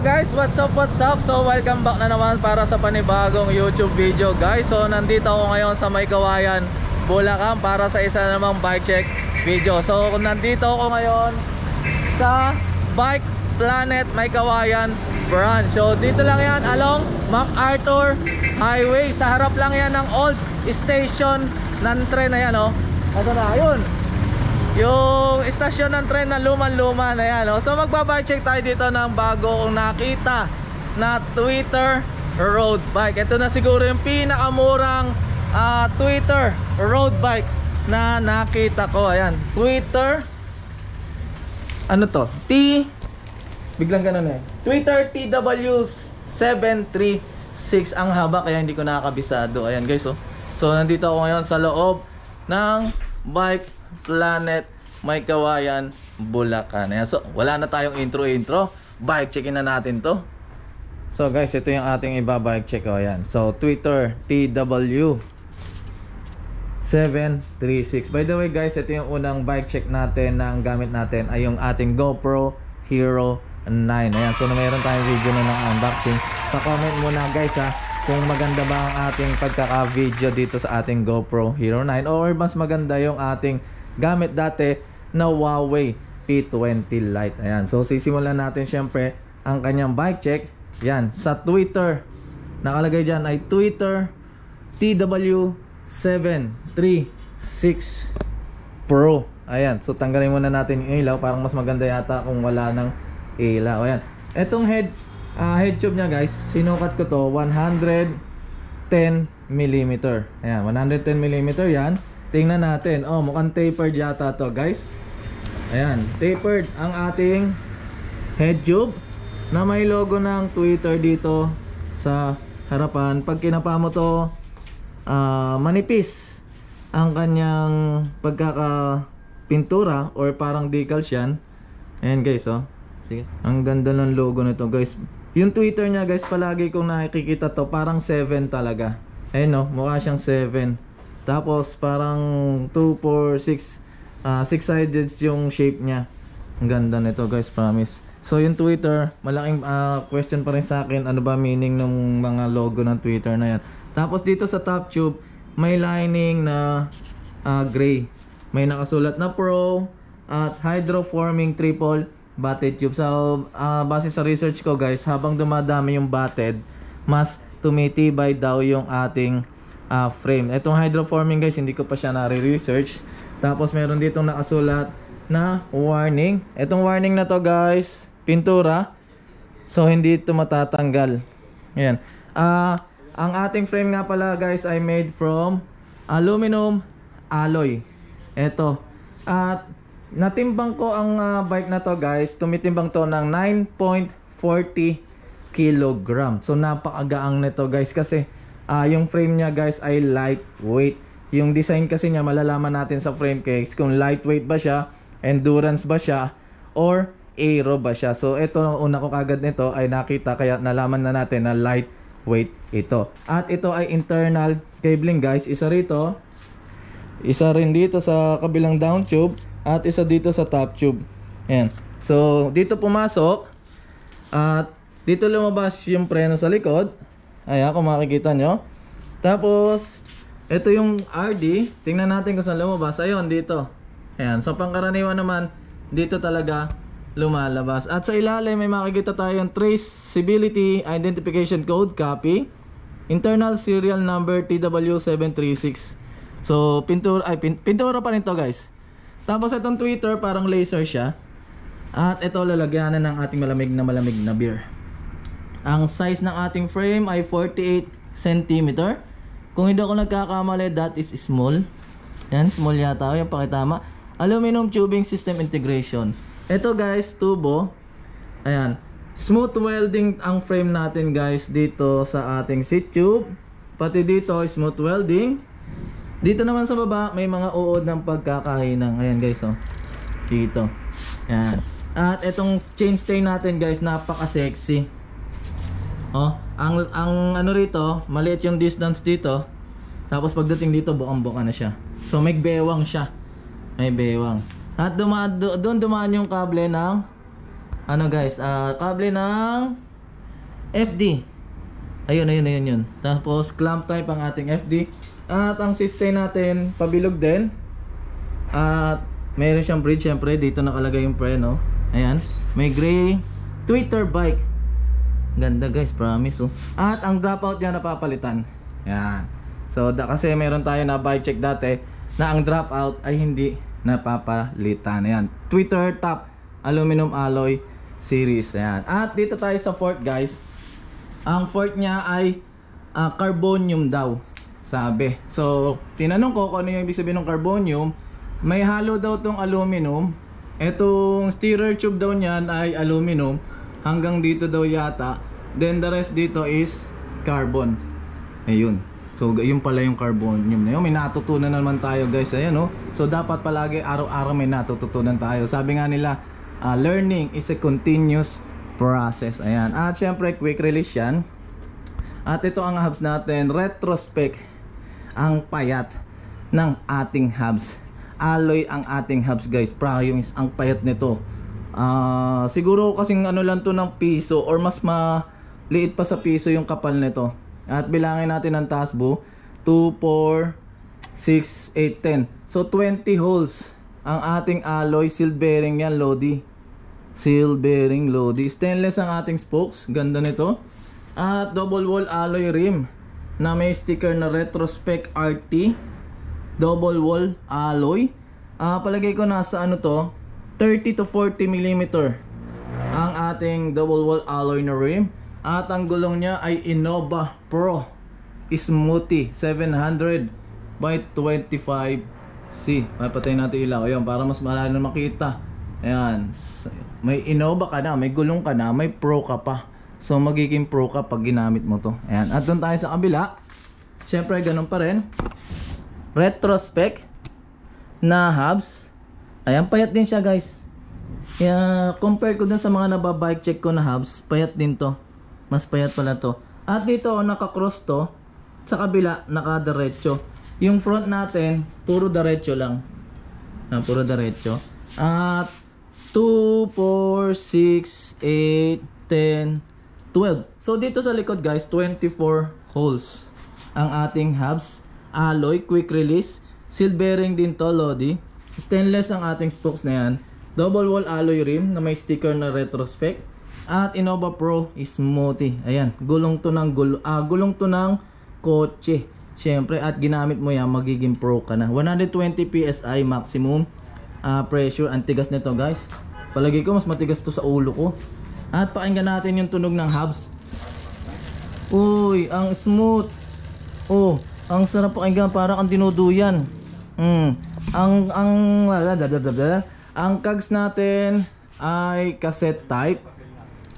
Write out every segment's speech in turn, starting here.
guys, what's up, what's up? So welcome back na naman para sa panibagong YouTube video guys So nandito ako ngayon sa may gawayan Bulacan para sa isa namang bike check video So nandito ako ngayon sa Bike Planet May Kawayan branch So dito lang yan along MacArthur Highway Sa harap lang yan ng old station ng tren na yan oh Ayun, na, yun yung istasyon ng tren na luman-luma na yan no? Oh. so magbabike check tayo dito ng bago kong nakita na Twitter road bike ito na siguro yung pinakamurang uh, Twitter road bike na nakita ko ayan Twitter ano to T biglang ganun eh Twitter TW736 ang haba kaya hindi ko nakakabisado ayan guys oh so nandito ako ngayon sa loob ng bike Planet May Kawayan, Bulacan. Ayan, so, wala na tayong intro-intro. Bike checkin na natin to. So guys, ito yung ating iba bike check. oh, ayan. So, Twitter, TW. 736. By the way guys, ito yung unang bike check natin na ang gamit natin ay yung ating GoPro Hero 9. Ayan, so na mayroon tayong video na ng unboxing. Pa-comment muna guys ha kung maganda ba ang ating pagkaka-video dito sa ating GoPro Hero 9 or mas maganda yung ating gamit dati na Huawei P20 Lite. Ayan. So sisimulan natin siyempre ang kanyang bike check. Yan, sa Twitter. Nakalagay diyan ay Twitter TW736 Pro. Ayan. So tanggalin muna natin yung ilaw. Parang mas maganda yata kung wala nang ilaw. Ayan. Etong head uh, head tube niya guys, sinukat ko to 110 mm. Ayan, 110 mm 'yan. Tingnan natin. Oh, mukhang tapered yata to, guys. Ayan, tapered ang ating head tube na may logo ng Twitter dito sa harapan. Pag kinapa mo to, uh, manipis ang kanyang pagkakapintura or parang decals yan. Ayan guys, oh. Sige. Ang ganda ng logo nito, guys. Yung Twitter niya, guys, palagi kong nakikita to, parang 7 talaga. Ayan, no, oh, mukha siyang 7. Tapos parang 2, 4, 6 uh, 6-sided yung shape niya. Ang ganda nito guys, promise. So yung Twitter, malaking uh, question pa rin sa akin ano ba meaning ng mga logo ng Twitter na yan. Tapos dito sa top tube, may lining na uh, gray. May nakasulat na pro at hydroforming triple batted tube. So uh, base sa research ko guys, habang dumadami yung batted, mas tumitibay daw yung ating uh, frame. Itong hydroforming guys, hindi ko pa siya na research Tapos meron ditong nakasulat na warning. Itong warning na to guys, pintura. So hindi ito matatanggal. Ayan. Uh, ang ating frame nga pala guys ay made from aluminum alloy. Ito. At natimbang ko ang uh, bike na to guys. Tumitimbang to ng 9.40 kilogram. So napakagaang nito guys kasi Uh, yung frame niya guys ay lightweight. Yung design kasi niya malalaman natin sa frame case kung lightweight ba siya, endurance ba siya, or aero ba siya. So ito ang una ko kagad nito ay nakita kaya nalaman na natin na lightweight ito. At ito ay internal cabling guys. Isa rito, isa rin dito sa kabilang down tube at isa dito sa top tube. Ayan. So dito pumasok at dito lumabas yung preno sa likod Ayan, kung makikita nyo. Tapos, ito yung RD. Tingnan natin kung saan lumabas. Ayun, dito. Ayan, so, pangkaraniwan naman, dito talaga lumalabas. At sa ilalim, may makikita tayong traceability identification code copy. Internal serial number TW736. So, pintura, ay, pin, pintura pa rin to guys. Tapos itong Twitter, parang laser siya. At ito, lalagyanan ng ating malamig na malamig na beer. Ang size ng ating frame ay 48 cm. Kung hindi ako nagkakamali, that is small. Yan, small yata. Yan, pakitama. Aluminum tubing system integration. Ito guys, tubo. Ayan. Smooth welding ang frame natin guys dito sa ating seat tube. Pati dito, smooth welding. Dito naman sa baba, may mga uod ng pagkakahinang. Ayan guys, oh. Dito. Ayan. At itong chain stay natin guys, napaka-sexy. Oh, ang ang ano rito, maliit yung distance dito. Tapos pagdating dito, buong buka ano na siya. So may bewang siya. May bewang. At doon dumaan yung kable ng ano guys, uh, kable ng FD. Ayun, ayun, ayun, yun. Tapos clamp type ang ating FD. At ang sustain natin, pabilog din. At meron siyang bridge syempre, dito nakalagay yung preno. Ayan, may gray Twitter bike. Ganda guys, promise oh. At ang dropout niya napapalitan. Yan. So da, kasi meron tayo na buy check dati na ang dropout ay hindi napapalitan. Yan. Twitter top aluminum alloy series. Yan. At dito tayo sa fourth guys. Ang fourth niya ay uh, carbonium daw. Sabi. So tinanong ko kung ano yung ibig sabihin ng carbonium. May halo daw tong aluminum. Etong steerer tube daw niyan ay aluminum hanggang dito daw yata. Then the rest dito is carbon. Ayun. So yun pala yung carbonium na yun. May natutunan naman tayo guys. Ayan oh. So dapat palagi araw-araw may natututunan tayo. Sabi nga nila, uh, learning is a continuous process. Ayan. At syempre quick release yan. At ito ang hubs natin. Retrospect ang payat ng ating hubs. Alloy ang ating hubs guys. Prium is ang payat nito Ah, siguro kasing ano lang to ng piso or mas ma liit pa sa piso yung kapal nito. At bilangin natin ang tasbo. 2, 4, 6, 8, 10. So 20 holes ang ating alloy. Sealed bearing yan, Lodi. Sealed bearing, Lodi. Stainless ang ating spokes. Ganda nito. At double wall alloy rim na may sticker na Retrospect RT. Double wall alloy. Uh, palagay ko nasa ano to, 30 to 40 mm ang ating double wall alloy na rim at ang gulong niya ay Innova Pro Smoothie 700 by 25C mapatay natin ilaw yun para mas malala na makita ayan may Innova ka na may gulong ka na may Pro ka pa so magiging Pro ka pag ginamit mo to ayan at doon tayo sa kabila syempre ganun pa rin retrospect na hubs Ayan, payat din siya guys. Kaya compare ko dun sa mga nababike check ko na hubs, payat din to. Mas payat pala to. At dito, oh, naka-cross to. Sa kabila, naka-diretso. Yung front natin, puro diretso lang. Ah, puro diretso. At 2, 4, 6, 8, 10, 12. So dito sa likod guys, 24 holes ang ating hubs. Alloy, quick release. Silvering din to, Lodi. Stainless ang ating spokes na yan. Double wall alloy rim na may sticker na retrospect. At Innova Pro is Moti. Ayan, gulong to ng, gul ah, gulong to ng kotse. Siyempre, at ginamit mo yan, magiging pro ka na. 120 PSI maximum uh, pressure. Ang tigas nito guys. Palagi ko, mas matigas to sa ulo ko. At pakinggan natin yung tunog ng hubs. Uy, ang smooth. Oh, ang sarap pakinggan. Parang ang dinuduyan. Mm. Ang ang ang kags natin ay cassette type.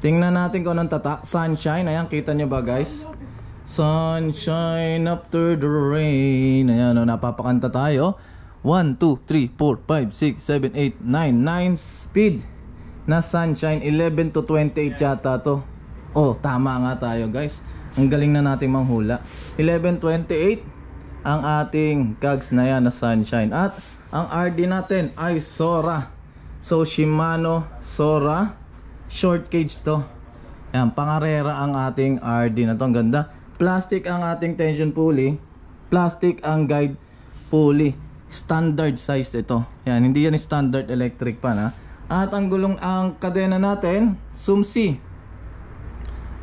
Tingnan natin kung anong tatak. Sunshine, ayan kita nyo ba guys? Sunshine after the rain. Ayan, no, oh, napapakanta tayo. 1, 2, 3, 4, 5, 6, 7, 8, 9. 9 speed na sunshine. 11 to 28 yata to. Oh, tama nga tayo guys. Ang galing na natin manghula. 11, 28 ang ating cogs na yan na Sunshine. At ang RD natin ay Sora. So Shimano Sora short cage to. Yan, pangarera ang ating RD na to. Ang ganda. Plastic ang ating tension pulley. Plastic ang guide pulley. Standard size ito. Yan, hindi yan standard electric pan ha. At ang gulong ang kadena natin, Sumsi.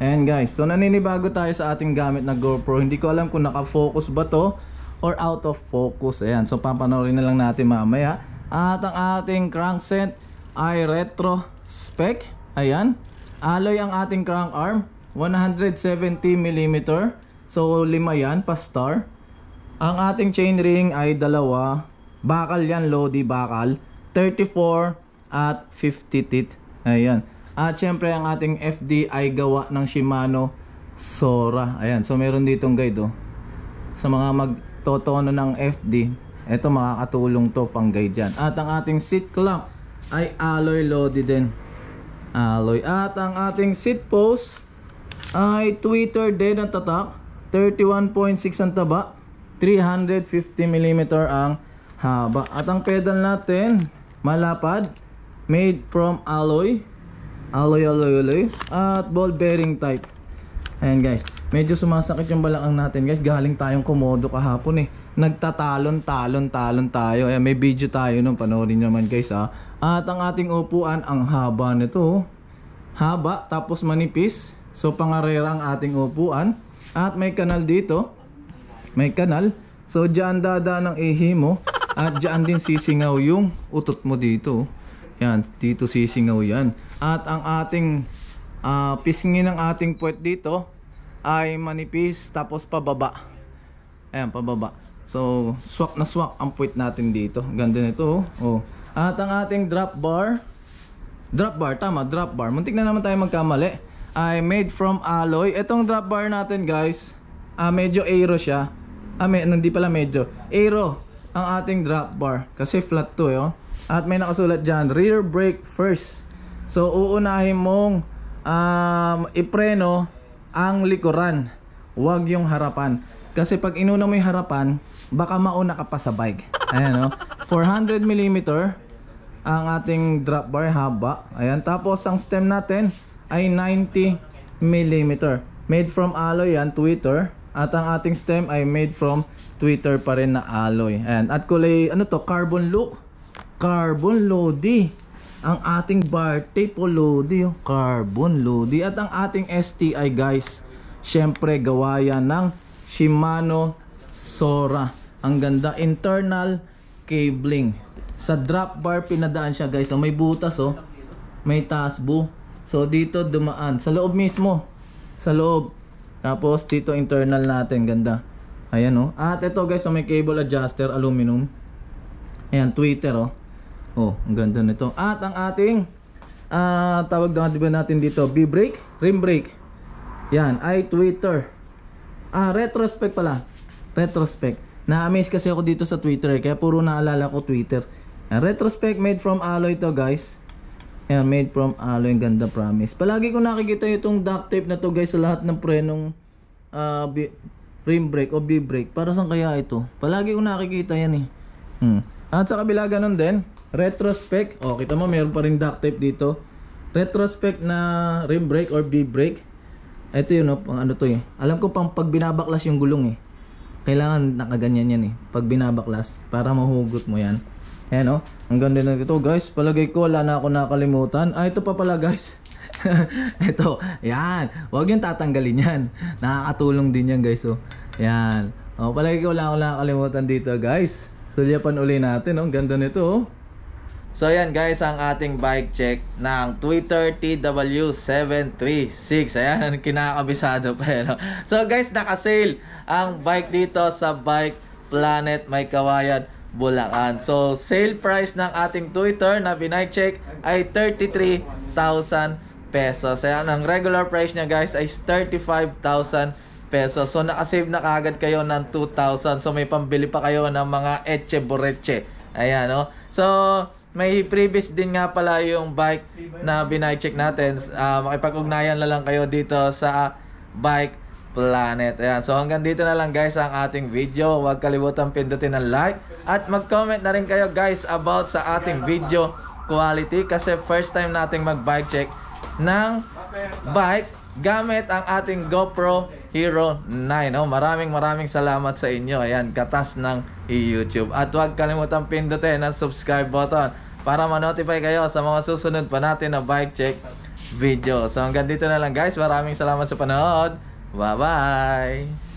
And guys, so naninibago tayo sa ating gamit na GoPro. Hindi ko alam kung nakafocus ba to or out of focus. Ayan, so papanoorin na lang natin mamaya. At ang ating crankset ay retro spec. Ayan. Alloy ang ating crank arm. 170mm. So, lima yan, pa star. Ang ating chainring ay dalawa. Bakal yan, Lodi bakal. 34 at 50 teeth. Ayan. At syempre, ang ating FD ay gawa ng Shimano Sora. Ayan. So, meron ditong guide, oh. Sa mga mag totono ng FD ito makakatulong to pang guide dyan at ang ating seat clamp ay alloy loaded din alloy at ang ating seat post ay tweeter din ang tatak 31.6 ang taba 350mm ang haba at ang pedal natin malapad made from alloy alloy alloy alloy at ball bearing type ayan guys medyo sumasakit yung balakang natin guys. Galing tayong komodo kahapon eh. Nagtatalon, talon, talon tayo. Eh, may video tayo nung panoorin naman guys ha. At ang ating upuan, ang haba nito. Haba, tapos manipis. So pangarera ang ating upuan. At may kanal dito. May kanal. So dyan dada ng ihi mo. At dyan din sisingaw yung utot mo dito. Yan, dito sisingaw yan. At ang ating uh, pisngi ng ating puwet dito ay manipis tapos pababa. Ayan, pababa. So, swak na swak ang point natin dito. Ganda nito. Oh. oh. At ang ating drop bar, drop bar, tama, drop bar. Muntik na naman tayo magkamali. Ay made from alloy. Itong drop bar natin, guys, ah, medyo aero siya. Ah, may, hindi pala medyo. Aero ang ating drop bar. Kasi flat to, eh, oh. At may nakasulat dyan, rear brake first. So, uunahin mong um, ipreno ang likuran. Huwag yung harapan. Kasi pag inuna mo yung harapan, baka mauna ka pa sa bike. Ayan o. No? 400mm ang ating drop bar haba. Ayan. Tapos ang stem natin ay 90mm. Made from alloy yan, Twitter. At ang ating stem ay made from Twitter pa rin na alloy. Ayan. At kulay, ano to? Carbon look. Carbon lodi ang ating bar tape o lodi, oh. carbon lodi at ang ating STI guys syempre gawa yan ng Shimano Sora ang ganda internal cabling sa drop bar pinadaan siya guys so, oh, may butas oh may tasbo so dito dumaan sa loob mismo sa loob tapos dito internal natin ganda ayan oh at ito guys so, oh, may cable adjuster aluminum ayan tweeter oh Oh, ang ganda nito. At ang ating uh, tawag na diba natin dito, v brake rim brake. Yan, ay Twitter. Ah, retrospect pala. Retrospect. Na-amaze kasi ako dito sa Twitter, kaya puro naalala ko Twitter. Yan, retrospect made from alloy to, guys. Yan, made from alloy, ganda promise. Palagi ko nakikita itong duct tape na to, guys, sa lahat ng prenong uh, rim brake o v brake Para saan kaya ito? Palagi ko nakikita yan eh. Hmm. At sa kabila ganun din, Retrospect. Oh, kita mo mayroon pa rin duct tape dito. Retrospect na rim brake or v brake Ito yun, oh, pang ano to eh. Alam ko pang pag binabaklas yung gulong eh. Kailangan nakaganyan yan eh. Pag binabaklas. Para mahugot mo yan. Ayan oh. Ang ganda na ito guys. Palagay ko wala na ako nakalimutan. Ah, ito pa pala guys. ito. Yan. Huwag yung tatanggalin yan. Nakakatulong din yan guys oh. Yan. Oh, palagay ko lang ako nakalimutan dito, guys. So, Japan uli natin, oh. Ang ganda nito, oh. So ayan guys ang ating bike check ng Twitter TW736. Ayan kinakabisado pa yan. Eh, so guys naka-sale ang bike dito sa Bike Planet May Kawayan Bulacan. So sale price ng ating Twitter na binike check ay 33,000 pesos. Ayan ang regular price niya guys ay 35,000 pesos. So nakasave na kagad kayo ng 2,000. So may pambili pa kayo ng mga etche boreche. Ayan no. So may previous din nga pala yung bike na binike-check natin. Uh, makipag-ugnayan na lang kayo dito sa Bike Planet. Ayan. So hanggang dito na lang guys ang ating video. Huwag kalimutan pindutin ang like. At mag-comment na rin kayo guys about sa ating video quality. Kasi first time nating mag-bike check ng bike gamit ang ating GoPro Hero 9. Oh, maraming maraming salamat sa inyo. Ayan, katas ng i-YouTube. At huwag kalimutang pindutin ang subscribe button para ma-notify kayo sa mga susunod pa natin na bike check video. So hanggang dito na lang guys. Maraming salamat sa panood. Bye-bye!